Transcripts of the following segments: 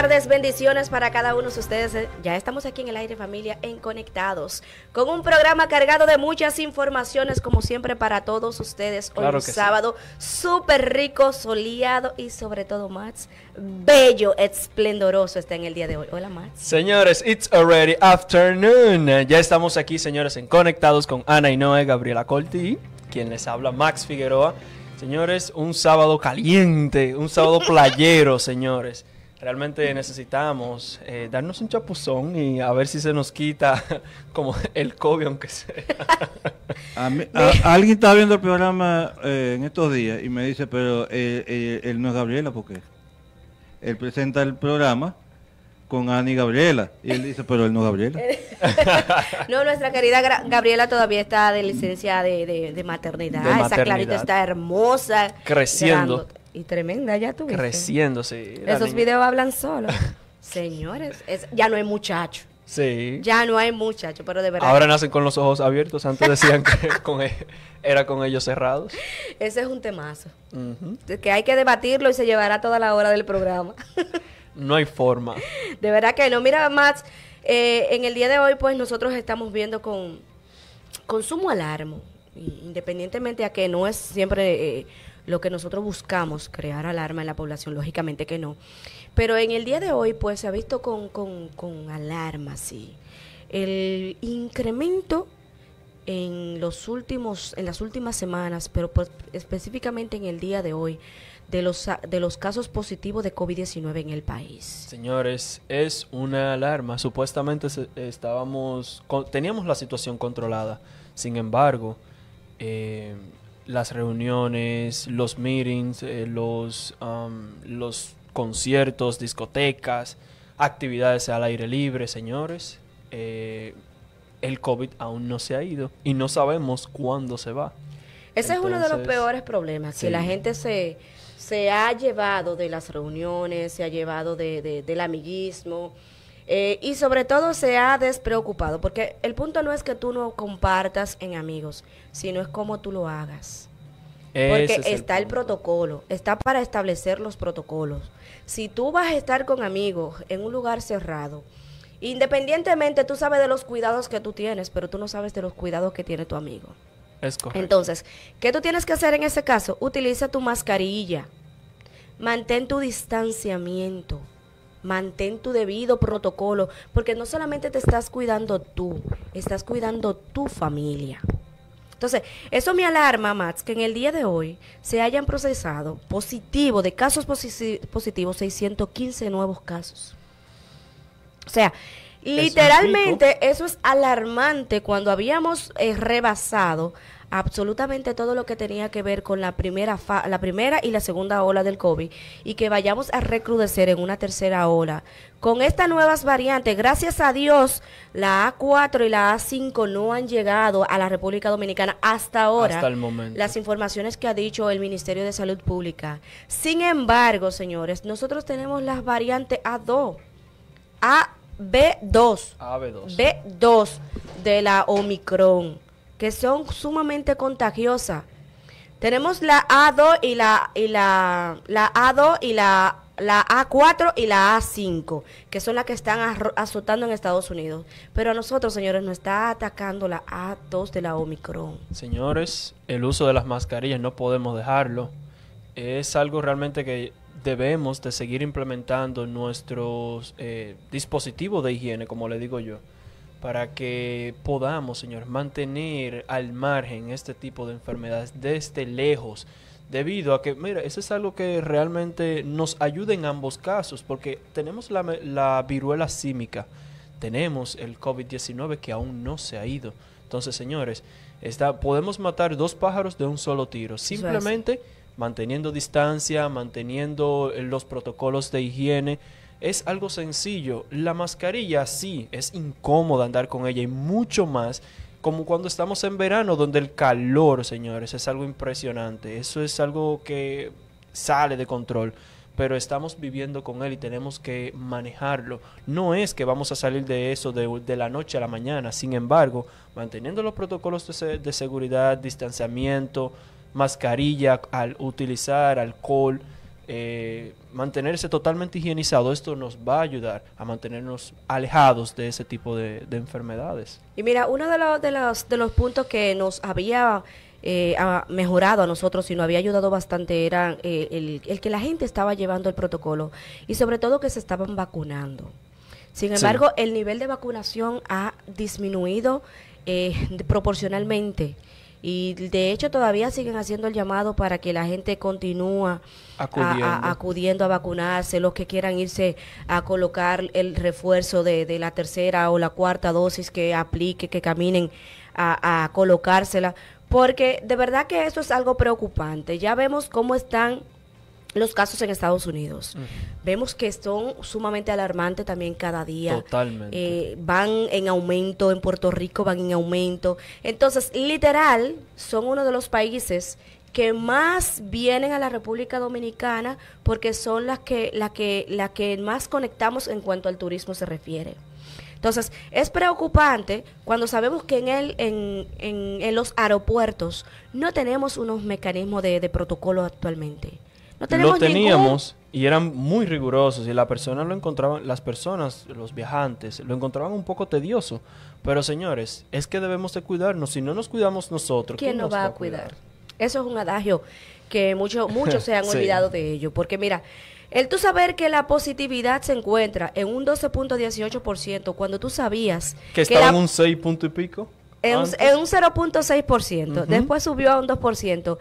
tardes, bendiciones para cada uno de ustedes. Eh, ya estamos aquí en el aire familia en Conectados, con un programa cargado de muchas informaciones, como siempre, para todos ustedes. Hoy es un sábado súper rico, soleado y sobre todo, Max, bello, esplendoroso está en el día de hoy. Hola, Max. Señores, it's already afternoon. Ya estamos aquí, señores, en Conectados con Ana y Noé, Gabriela Colti, quien les habla, Max Figueroa. Señores, un sábado caliente, un sábado playero, señores realmente necesitamos eh, darnos un chapuzón y a ver si se nos quita como el COVID, aunque sea. alguien está viendo el programa eh, en estos días y me dice, pero él no es Gabriela, ¿por qué? él presenta el programa con Ani Gabriela. Y él dice, pero él no es Gabriela. no, nuestra querida Gabriela todavía está de licencia de, de, maternidad. De maternidad. Esa clarita está hermosa. Creciendo. Y tremenda, ya tuviste. Creciendo, sí. Esos videos hablan solos. Señores, ya no hay muchachos. Sí. Ya no hay muchachos, pero de verdad. Ahora nacen con los ojos abiertos. Antes decían que e, era con ellos cerrados. Ese es un temazo. Que hay que debatirlo y se llevará toda la hora del programa. no hay forma. De verdad que no. Mira, Max, eh, en el día de hoy, pues nosotros estamos viendo con, consumo sumo alarmo, independientemente a que no es siempre. Eh, lo que nosotros buscamos, crear alarma en la población, lógicamente que no. Pero en el día de hoy, pues se ha visto con, con, con alarma, sí, el incremento en los últimos en las últimas semanas, pero pues, específicamente en el día de hoy de los de los casos positivos de COVID-19 en el país. Señores, es una alarma. Supuestamente estábamos teníamos la situación controlada. Sin embargo, eh, las reuniones, los meetings, eh, los, um, los conciertos, discotecas, actividades al aire libre, señores. Eh, el COVID aún no se ha ido y no sabemos cuándo se va. Ese es uno de los peores problemas, que la gente se, se ha llevado de las reuniones, se ha llevado de, del amiguismo, eh, y sobre todo se ha despreocupado, porque el punto no es que tú no compartas en amigos, sino es cómo tú lo hagas. porque está el, protocolo, está para establecer los protocolos. Si tú vas a estar con amigos en un lugar cerrado, independientemente tú sabes de los cuidados que tú tienes, pero tú no sabes de los cuidados que tiene tu amigo. Entonces, ¿qué tú tienes que hacer en ese caso? Utiliza tu mascarilla, mantén tu distanciamiento, mantén tu debido protocolo, porque no solamente te estás cuidando tú, estás cuidando tu familia. Entonces, eso me alarma, Max, que en el día de hoy se hayan procesado positivo, de casos positivos, 615 nuevos casos. O sea, literalmente eso es alarmante cuando habíamos eh, rebasado absolutamente todo lo que tenía que ver con la primera, la primera y la segunda ola del COVID y que vayamos a recrudecer en una tercera ola. Con estas nuevas variantes, gracias a Dios, la A4 y la A5 no han llegado a la República Dominicana hasta ahora. Hasta el momento. Las informaciones que ha dicho el Ministerio de Salud Pública. Sin embargo, señores, nosotros tenemos las variantes A2, A B2, AB2, B2 de la Omicron que son sumamente contagiosas. Tenemos la A2 y la, y la, la A2 y la, la A4 y la A5, que son las que están azotando en Estados Unidos. Pero a nosotros, señores, nos está atacando la A2 de la Omicron. Señores, el uso de las mascarillas no podemos dejarlo. Es algo realmente que debemos de seguir implementando nuestros eh, dispositivos de higiene, como le digo yo para que podamos, Señor, mantener al margen este tipo de enfermedades desde lejos. Debido a que, mira, eso es algo que realmente nos ayuda en ambos casos, porque tenemos la, viruela símica, tenemos el COVID-19 que aún no se ha ido. Entonces, señores, está, podemos matar dos pájaros de un solo tiro, simplemente manteniendo distancia, manteniendo los protocolos de higiene, es algo sencillo. La mascarilla sí, es incómoda andar con ella y mucho más como cuando estamos en verano donde el calor, señores, es algo impresionante. Eso es algo que sale de control pero estamos viviendo con él y tenemos que manejarlo. No es que vamos a salir de eso de, la noche a la mañana, sin embargo, manteniendo los protocolos de seguridad, distanciamiento, mascarilla, al utilizar alcohol, eh, mantenerse totalmente higienizado, esto nos va a ayudar a mantenernos alejados de ese tipo de, enfermedades. Y mira, uno de los, de de los puntos que nos había eh, mejorado a nosotros y nos había ayudado bastante era eh, el, que la gente estaba llevando el protocolo y sobre todo que se estaban vacunando. Sin embargo, el nivel de vacunación ha disminuido proporcionalmente y de hecho todavía siguen haciendo el llamado para que la gente continúa acudiendo. A, vacunarse, los que quieran irse a colocar el refuerzo de, la tercera o la cuarta dosis que aplique, que caminen a, a colocársela, porque de verdad que eso es algo preocupante. Ya vemos cómo están los casos en Estados Unidos. Vemos que son sumamente alarmantes también cada día. Totalmente. Eh, van en aumento, en Puerto Rico van en aumento. Entonces, literal, son uno de los países que más vienen a la República Dominicana porque son las que, la que, la que más conectamos en cuanto al turismo se refiere. Entonces, es preocupante cuando sabemos que en, el, en, en, los aeropuertos no tenemos unos mecanismos de protocolo actualmente lo teníamos y eran muy rigurosos y la persona lo encontraban, las personas, los viajantes, lo encontraban un poco tedioso. Pero señores, es que debemos de cuidarnos. Si no nos cuidamos nosotros, ¿quién, nos va, a cuidar? Eso es un adagio que muchos muchos se han olvidado de ello. Porque mira, el tú saber que la positividad se encuentra en un 12.18% cuando tú sabías que estaba en un 6 punto y pico. En, un 0.6%, después subió a un 2%.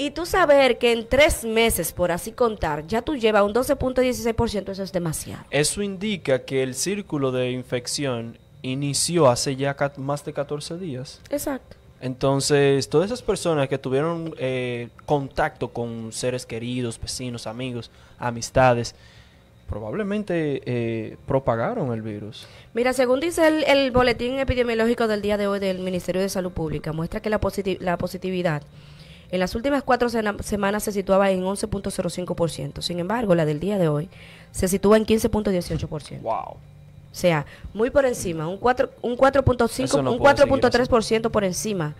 Y tú saber que en tres meses, por así contar, ya tú llevas un 12.16%, eso es demasiado. Eso indica que el círculo de infección inició hace ya más de 14 días. Exacto. Entonces, todas esas personas que tuvieron eh, contacto con seres queridos, vecinos, amigos, amistades, probablemente eh, propagaron el virus. Mira, según dice el, boletín epidemiológico del día de hoy del Ministerio de Salud Pública, muestra que la, la positividad en las últimas cuatro semanas se situaba en 11.05%. Sin embargo, la del día de hoy se sitúa en 15.18%. ¡Wow! O sea, muy por encima, un 4.5, un 4.3% por encima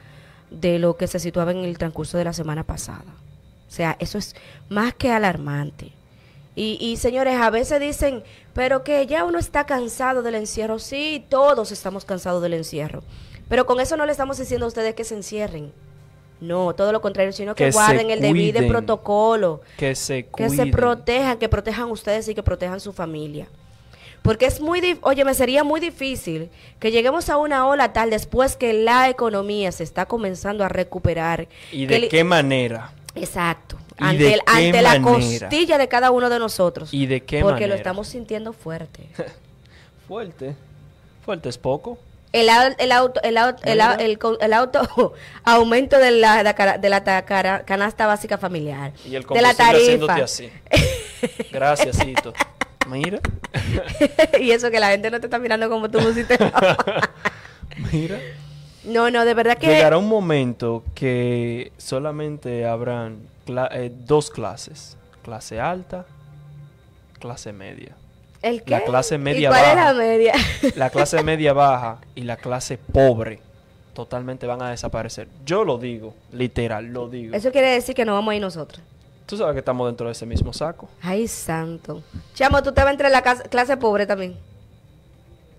de lo que se situaba en el transcurso de la semana pasada. O sea, eso es más que alarmante. Y, y, señores, a veces dicen, pero que ya uno está cansado del encierro. Sí, todos estamos cansados del encierro. Pero con eso no le estamos diciendo a ustedes que se encierren. No, todo lo contrario, sino que, guarden el debido protocolo. Que se Que se protejan, que protejan ustedes y que protejan su familia. Porque es muy, oye, me sería muy difícil que lleguemos a una ola tal después que la economía se está comenzando a recuperar. ¿Y de qué manera? Exacto. Ante, ante la costilla de cada uno de nosotros. ¿Y de qué manera? Porque lo estamos sintiendo fuerte. fuerte. Fuerte es poco el, el, auto, el, auto, el, el auto aumento de la, de la canasta básica familiar. Y el de la tarifa. así. Gracias, Mira. y eso que la gente no te está mirando como tú pusiste. Mira. No, no, de verdad que... Llegará un momento que solamente habrán eh, dos clases. Clase alta, clase media. La clase media ¿Y cuál baja. Es la media? la clase media baja y la clase pobre totalmente van a desaparecer. Yo lo digo, literal, lo digo. Eso quiere decir que no vamos a ir nosotros. Tú sabes que estamos dentro de ese mismo saco. Ay, santo. Chamo, tú te vas entre la clase pobre también.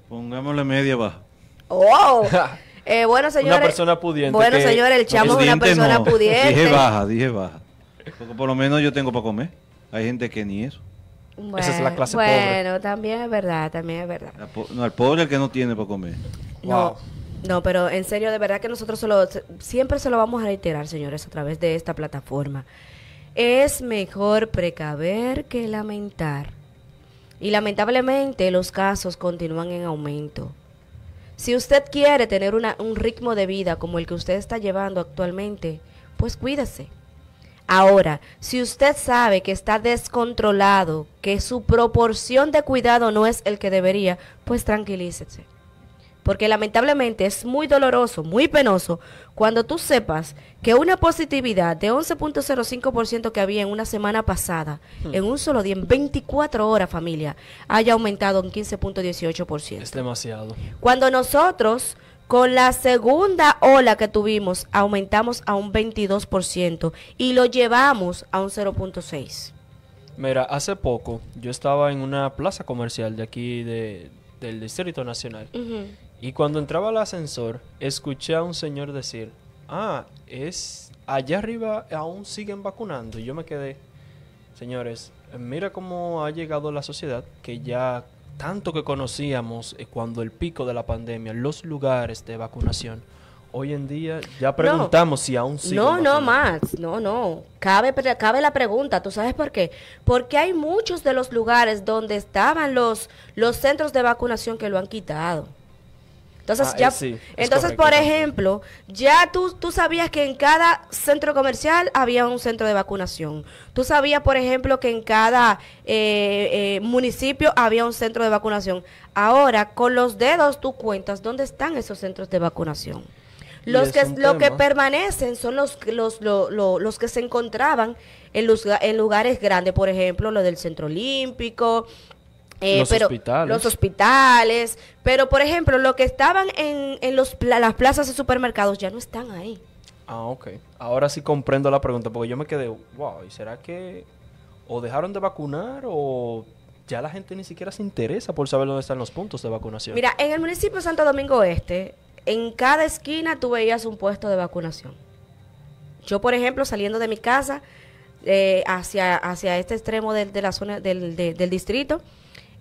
Pongámosle media baja. ¡Oh! Eh, bueno, señores. Una persona pudiente. Bueno, señores, el chamo es una persona pudiente. Dije baja, dije baja. Porque por lo menos yo tengo para comer. Hay gente que ni eso. Esa es la clase Bueno, también es verdad, también es verdad. no, el pobre es el que no tiene para comer. No. No, pero en serio, de verdad que nosotros siempre se lo vamos a reiterar, señores, a través de esta plataforma. Es mejor precaver que lamentar. Y lamentablemente los casos continúan en aumento. Si usted quiere tener un ritmo de vida como el que usted está llevando actualmente, pues cuídese Ahora, si usted sabe que está descontrolado, que su proporción de cuidado no es el que debería, pues tranquilícese. Porque lamentablemente es muy doloroso, muy penoso, cuando tú sepas que una positividad de 11.05% que había en una semana pasada, hmm. en un solo día, en 24 horas familia, haya aumentado en 15.18%. Es demasiado. Cuando nosotros con la segunda ola que tuvimos, aumentamos a un 22% y lo llevamos a un 0.6%. Mira, hace poco yo estaba en una plaza comercial de aquí de, del Distrito Nacional y cuando entraba al ascensor escuché a un señor decir, ah, es allá arriba aún siguen vacunando. Y yo me quedé, señores, mira cómo ha llegado la sociedad que ya tanto que conocíamos eh, cuando el pico de la pandemia, los lugares de vacunación, hoy en día ya preguntamos si aún sí. No, no, Max, no, no. Cabe, cabe la pregunta, ¿tú sabes por qué? Porque hay muchos de los lugares donde estaban los, los centros de vacunación que lo han quitado. Entonces, ah, ya, eh, entonces por ejemplo, ya tú, tú sabías que en cada centro comercial había un centro de vacunación. Tú sabías, por ejemplo, que en cada eh, eh, municipio había un centro de vacunación. Ahora, con los dedos tú cuentas dónde están esos centros de vacunación. Los que, lo que permanecen son los, los, los, que se encontraban en, los, en lugares grandes, por ejemplo, lo del Centro Olímpico, eh, los hospitales. Los hospitales. Pero, por ejemplo, lo que estaban en, las plazas de supermercados ya no están ahí. Ah, ok. Ahora sí comprendo la pregunta, porque yo me quedé, wow, ¿y será que o dejaron de vacunar o ya la gente ni siquiera se interesa por saber dónde están los puntos de vacunación? Mira, en el municipio de Santo Domingo Este, en cada esquina tú veías un puesto de vacunación. Yo, por ejemplo, saliendo de mi casa eh, hacia, hacia este extremo de, la zona del, del distrito,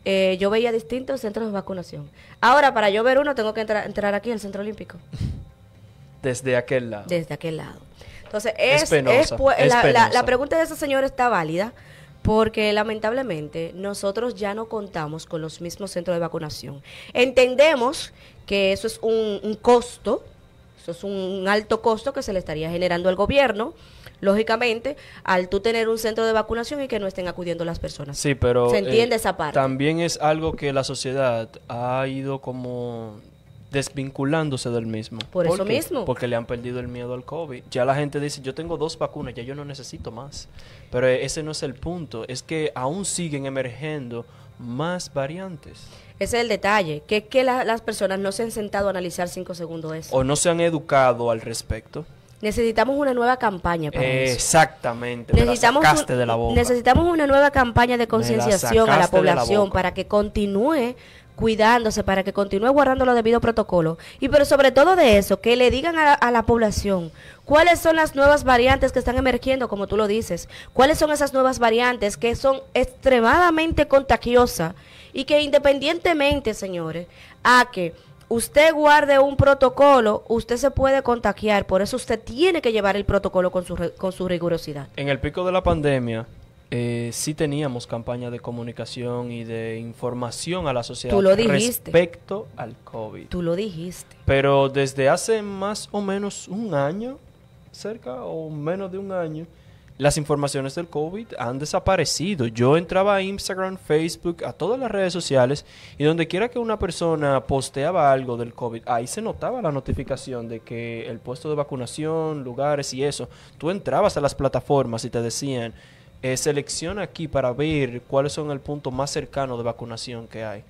eh, yo veía distintos centros de vacunación. Ahora, para yo ver uno, tengo que entrar, aquí en el Centro Olímpico. Desde aquel lado. Desde aquel lado. Entonces, es, la, pregunta de ese señora está válida porque lamentablemente nosotros ya no contamos con los mismos centros de vacunación. Entendemos que eso es un costo, eso es un alto costo que se le estaría generando al gobierno lógicamente, al tú tener un centro de vacunación y que no estén acudiendo las personas. Sí, pero... Se entiende eh, esa parte. También es algo que la sociedad ha ido como desvinculándose del mismo. Por, eso mismo. Porque le han perdido el miedo al COVID. Ya la gente dice, yo tengo dos vacunas, ya yo no necesito más. Pero ese no es el punto, es que aún siguen emergiendo más variantes. Ese es el detalle, que que las personas no se han sentado a analizar cinco segundos eso. O no se han educado al respecto necesitamos una nueva campaña para Exactamente, eso. Necesitamos, de necesitamos una nueva campaña de concienciación a la población para que continúe cuidándose, para que continúe guardando los debidos protocolos. Y pero sobre todo de eso, que le digan a a la, población cuáles son las nuevas variantes que están emergiendo, como tú lo dices, cuáles son esas nuevas variantes que son extremadamente contagiosas y que independientemente, señores, a que usted guarde un protocolo, usted se puede contagiar. Por eso usted tiene que llevar el protocolo con su, con su rigurosidad. En el pico de la pandemia, eh, sí teníamos campaña de comunicación y de información a la sociedad respecto al COVID. Tú lo dijiste. Pero desde hace más o menos un año, cerca o menos de un año, las informaciones del COVID han desaparecido. Yo entraba a Instagram, Facebook, a todas las redes sociales y donde quiera que una persona posteaba algo del COVID, ahí se notaba la notificación de que el puesto de vacunación, lugares y eso. Tú entrabas a las plataformas y te decían, eh, selecciona aquí para ver cuáles son el punto más cercano de vacunación que hay.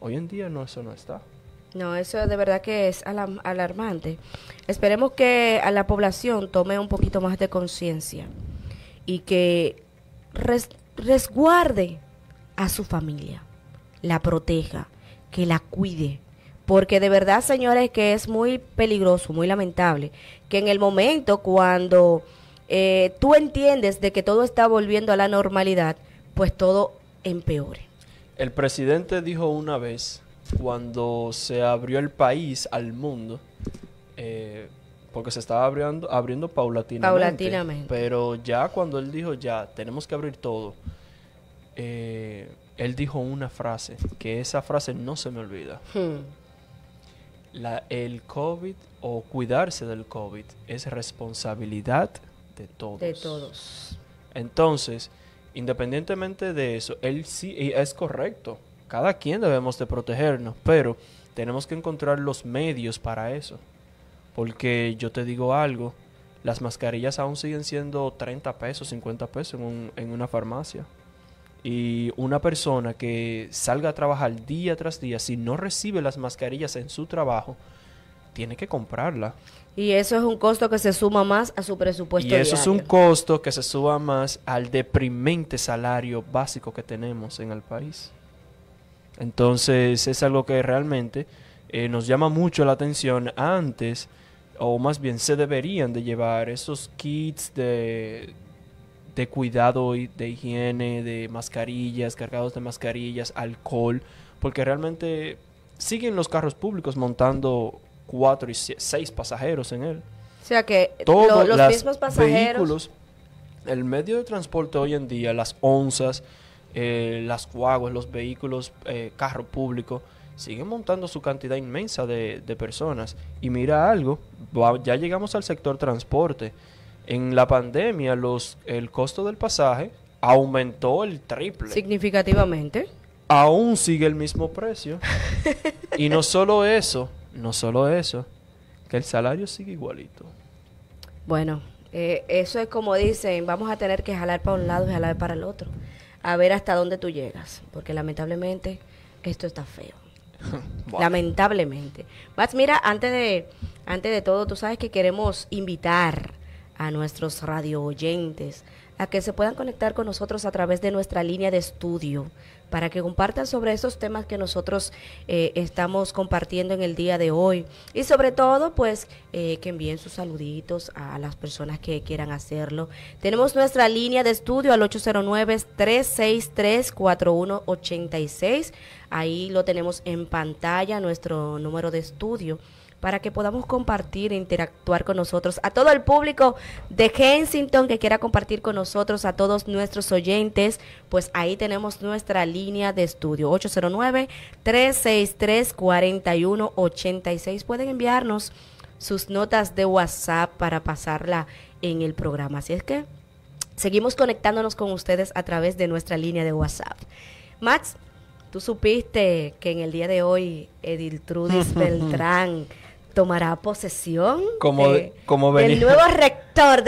Hoy en día no, eso no está. No, eso de verdad que es alarmante. Esperemos que a la población tome un poquito más de conciencia y que resguarde a su familia, la proteja, que la cuide. Porque de verdad, señores, que es muy peligroso, muy lamentable, que en el momento cuando eh, tú entiendes de que todo está volviendo a la normalidad, pues todo empeore. El presidente dijo una vez, cuando se abrió el país al mundo, eh, porque se estaba abriendo, abriendo paulatinamente. Pero ya cuando él dijo, ya, tenemos que abrir todo, eh, él dijo una frase, que esa frase no se me olvida. Hmm. La, el COVID o cuidarse del COVID es responsabilidad de todos. De todos. Entonces, independientemente de eso, él sí es correcto. Cada quien debemos de protegernos, pero tenemos que encontrar los medios para eso. Porque yo te digo algo, las mascarillas aún siguen siendo 30 pesos, 50 pesos en, una farmacia. Y una persona que salga a trabajar día tras día, si no recibe las mascarillas en su trabajo, tiene que comprarla. Y eso es un costo que se suma más a su presupuesto. Y eso es un costo que se suma más al deprimente salario básico que tenemos en el país. Entonces es algo que realmente eh, nos llama mucho la atención antes o más bien se deberían de llevar esos kits de, de cuidado, de higiene, de mascarillas, cargados de mascarillas, alcohol, porque realmente siguen los carros públicos montando cuatro y seis pasajeros en él. O sea que Todos los mismos pasajeros... Vehículos, el medio de transporte hoy en día, las onzas, eh, las guaguas, los vehículos, eh, carro público, siguen montando su cantidad inmensa de, personas. Y mira algo, ya llegamos al sector transporte. En la pandemia los, el costo del pasaje aumentó el triple. Significativamente. Aún sigue el mismo precio. y no solo eso, no solo eso, que el salario sigue igualito. Bueno, eh, eso es como dicen, vamos a tener que jalar para un lado y jalar para el otro. A ver hasta dónde tú llegas, porque lamentablemente esto está feo. Lamentablemente. vas mira, antes de, antes de todo, tú sabes que queremos invitar a nuestros radio oyentes a que se puedan conectar con nosotros a través de nuestra línea de estudio, para que compartan sobre esos temas que nosotros eh, estamos compartiendo en el día de hoy. Y sobre todo, pues, eh, que envíen sus saluditos a las personas que quieran hacerlo. Tenemos nuestra línea de estudio al 809-363-4186. Ahí lo tenemos en pantalla, nuestro número de estudio para que podamos compartir e interactuar con nosotros. A todo el público de Hensington que quiera compartir con nosotros, a todos nuestros oyentes, pues ahí tenemos nuestra línea de estudio 809-363-4186. Pueden enviarnos sus notas de WhatsApp para pasarla en el programa. Así es que seguimos conectándonos con ustedes a través de nuestra línea de WhatsApp. Max, tú supiste que en el día de hoy Edil Trudis Beltrán tomará posesión como, eh, el nuevo rector de